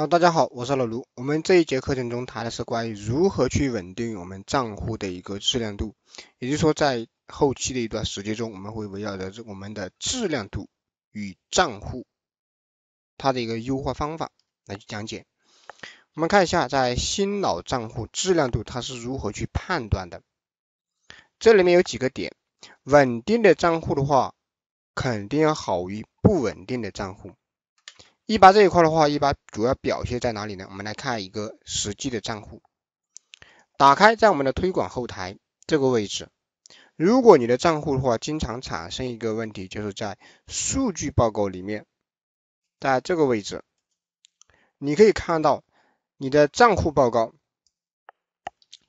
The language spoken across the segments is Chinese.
好，大家好，我是老卢。我们这一节课程中谈的是关于如何去稳定我们账户的一个质量度，也就是说，在后期的一段时间中，我们会围绕着我们的质量度与账户它的一个优化方法来去讲解。我们看一下，在新老账户质量度它是如何去判断的？这里面有几个点，稳定的账户的话，肯定要好于不稳定的账户。一般这一块的话，一般主要表现在哪里呢？我们来看一个实际的账户，打开在我们的推广后台这个位置。如果你的账户的话，经常产生一个问题，就是在数据报告里面，在这个位置，你可以看到你的账户报告，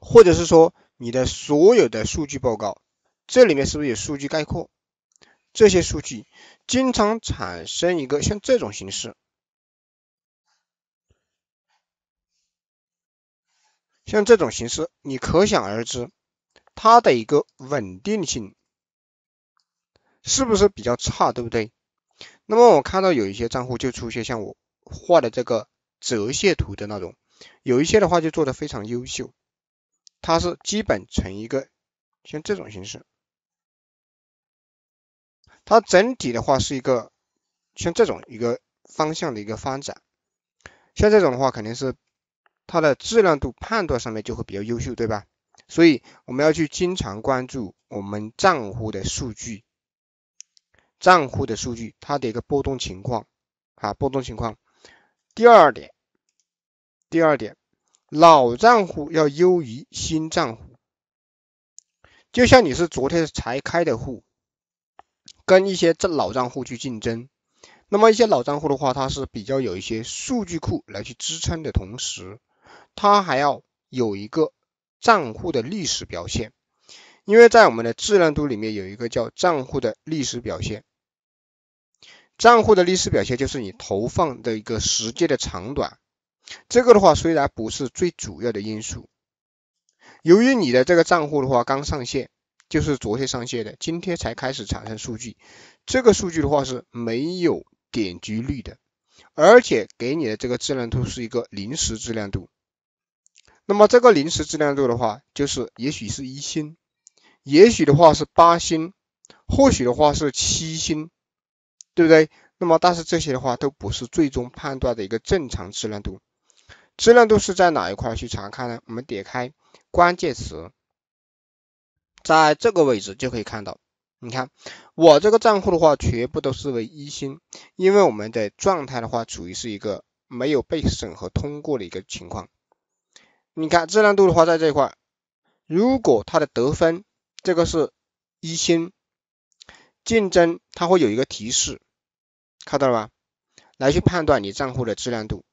或者是说你的所有的数据报告，这里面是不是有数据概括？这些数据经常产生一个像这种形式。像这种形式，你可想而知，它的一个稳定性是不是比较差，对不对？那么我看到有一些账户就出现像我画的这个折线图的那种，有一些的话就做的非常优秀，它是基本成一个像这种形式，它整体的话是一个像这种一个方向的一个发展，像这种的话肯定是。它的质量度判断上面就会比较优秀，对吧？所以我们要去经常关注我们账户的数据，账户的数据它的一个波动情况啊波动情况。第二点，第二点，老账户要优于新账户。就像你是昨天才开的户，跟一些这老账户去竞争，那么一些老账户的话，它是比较有一些数据库来去支撑的同时。它还要有一个账户的历史表现，因为在我们的质量度里面有一个叫账户的历史表现。账户的历史表现就是你投放的一个时间的长短。这个的话虽然不是最主要的因素，由于你的这个账户的话刚上线，就是昨天上线的，今天才开始产生数据，这个数据的话是没有点击率的，而且给你的这个质量度是一个临时质量度。那么这个临时质量度的话，就是也许是一星，也许的话是八星，或许的话是七星，对不对？那么但是这些的话都不是最终判断的一个正常质量度。质量度是在哪一块去查看呢？我们点开关键词，在这个位置就可以看到。你看我这个账户的话，全部都是为一星，因为我们的状态的话，处于是一个没有被审核通过的一个情况。你看质量度的话，在这一块，如果它的得分这个是一星，竞争它会有一个提示，看到了吧？来去判断你账户的质量度。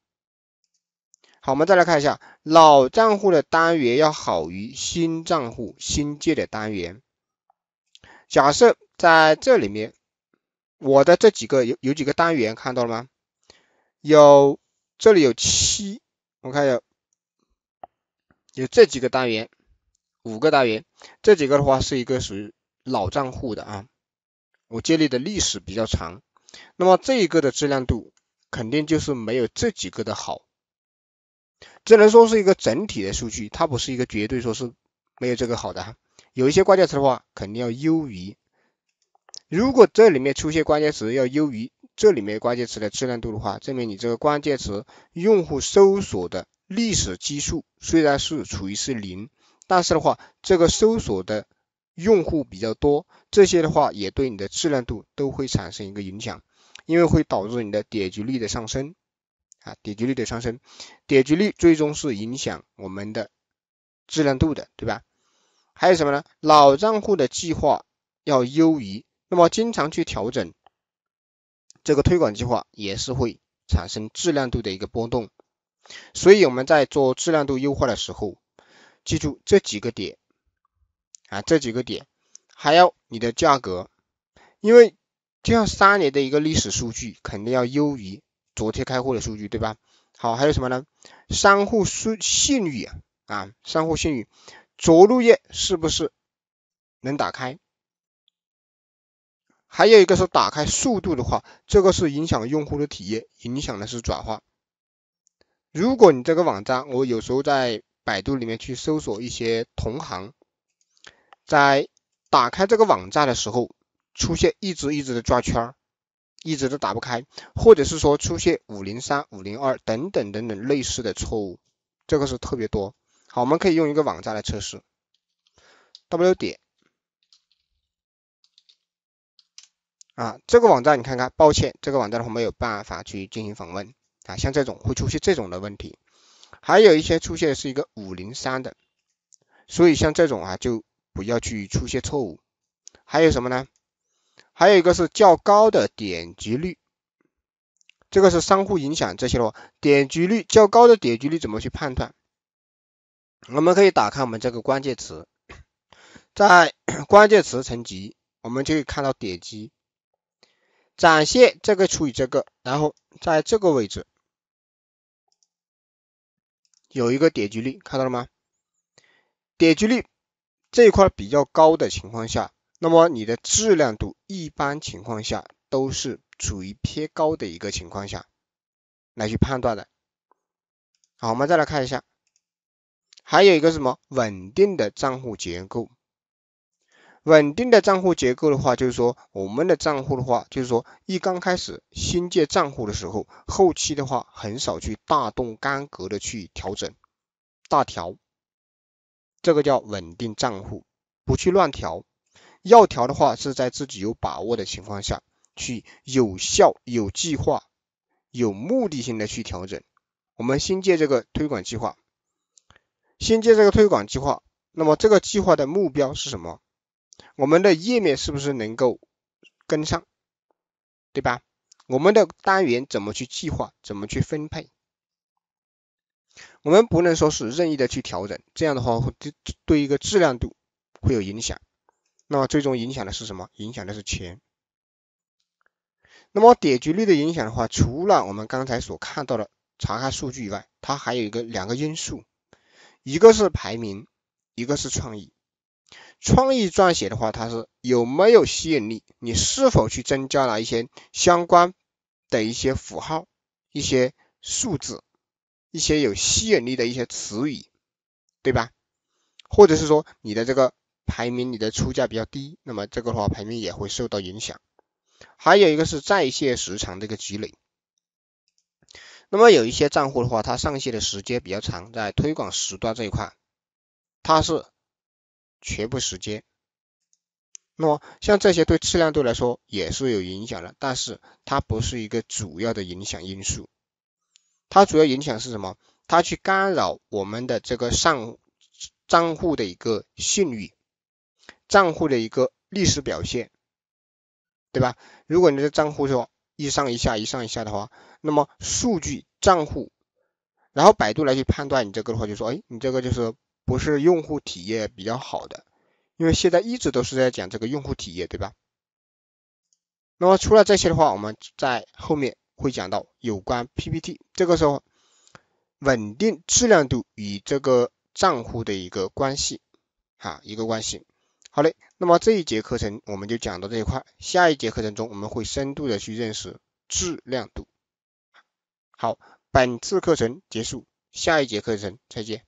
好，我们再来看一下老账户的单元要好于新账户新建的单元。假设在这里面，我的这几个有有几个单元看到了吗？有，这里有七，我看一下。有这几个单元，五个单元，这几个的话是一个属于老账户的啊，我建立的历史比较长，那么这一个的质量度肯定就是没有这几个的好，只能说是一个整体的数据，它不是一个绝对说是没有这个好的，有一些关键词的话肯定要优于，如果这里面出现关键词要优于这里面关键词的质量度的话，证明你这个关键词用户搜索的。历史基数虽然是处于是零，但是的话，这个搜索的用户比较多，这些的话也对你的质量度都会产生一个影响，因为会导致你的点击率的上升啊，点击率的上升，点击率最终是影响我们的质量度的，对吧？还有什么呢？老账户的计划要优于，那么经常去调整这个推广计划也是会产生质量度的一个波动。所以我们在做质量度优化的时候，记住这几个点啊，这几个点，还要你的价格，因为就像三年的一个历史数据，肯定要优于昨天开户的数据，对吧？好，还有什么呢？商户信信誉啊啊，商户信誉，着陆页是不是能打开？还有一个是打开速度的话，这个是影响用户的体验，影响的是转化。如果你这个网站，我有时候在百度里面去搜索一些同行，在打开这个网站的时候，出现一直一直的转圈，一直都打不开，或者是说出现五零三、五零二等等等等类似的错误，这个是特别多。好，我们可以用一个网站来测试，w 点啊，这个网站你看看，抱歉，这个网站的话没有办法去进行访问。啊，像这种会出现这种的问题，还有一些出现是一个五零三的，所以像这种啊，就不要去出现错误。还有什么呢？还有一个是较高的点击率，这个是商户影响这些的。点击率较高的点击率怎么去判断？我们可以打开我们这个关键词，在 关键词层级，我们就可以看到点击展现这个除以这个，然后在这个位置。有一个点击率，看到了吗？点击率这一块比较高的情况下，那么你的质量度一般情况下都是处于偏高的一个情况下来去判断的。好，我们再来看一下，还有一个什么稳定的账户结构。稳定的账户结构的话，就是说我们的账户的话，就是说一刚开始新建账户的时候，后期的话很少去大动干戈的去调整大调，这个叫稳定账户，不去乱调。要调的话是在自己有把握的情况下去有效、有计划、有目的性的去调整。我们新建这个推广计划，新建这个推广计划，那么这个计划的目标是什么？我们的页面是不是能够跟上，对吧？我们的单元怎么去计划，怎么去分配？我们不能说是任意的去调整，这样的话会对对一个质量度会有影响。那么最终影响的是什么？影响的是钱。那么点击率的影响的话，除了我们刚才所看到的查看数据以外，它还有一个两个因素，一个是排名，一个是创意。创意撰写的话，它是有没有吸引力？你是否去增加了一些相关的一些符号、一些数字、一些有吸引力的一些词语，对吧？或者是说你的这个排名，你的出价比较低，那么这个的话排名也会受到影响。还有一个是在线时长的一个积累，那么有一些账户的话，它上线的时间比较长，在推广时段这一块，它是。全部时间，那么像这些对质量度来说也是有影响的，但是它不是一个主要的影响因素。它主要影响是什么？它去干扰我们的这个上账户的一个信誉，账户的一个历史表现，对吧？如果你的账户说一上一下一上一下的话，那么数据账户，然后百度来去判断你这个的话，就说，哎，你这个就是。不是用户体验比较好的，因为现在一直都是在讲这个用户体验，对吧？那么除了这些的话，我们在后面会讲到有关 PPT，这个时候稳定质量度与这个账户的一个关系，啊，一个关系。好嘞，那么这一节课程我们就讲到这一块，下一节课程中我们会深度的去认识质量度。好，本次课程结束，下一节课程再见。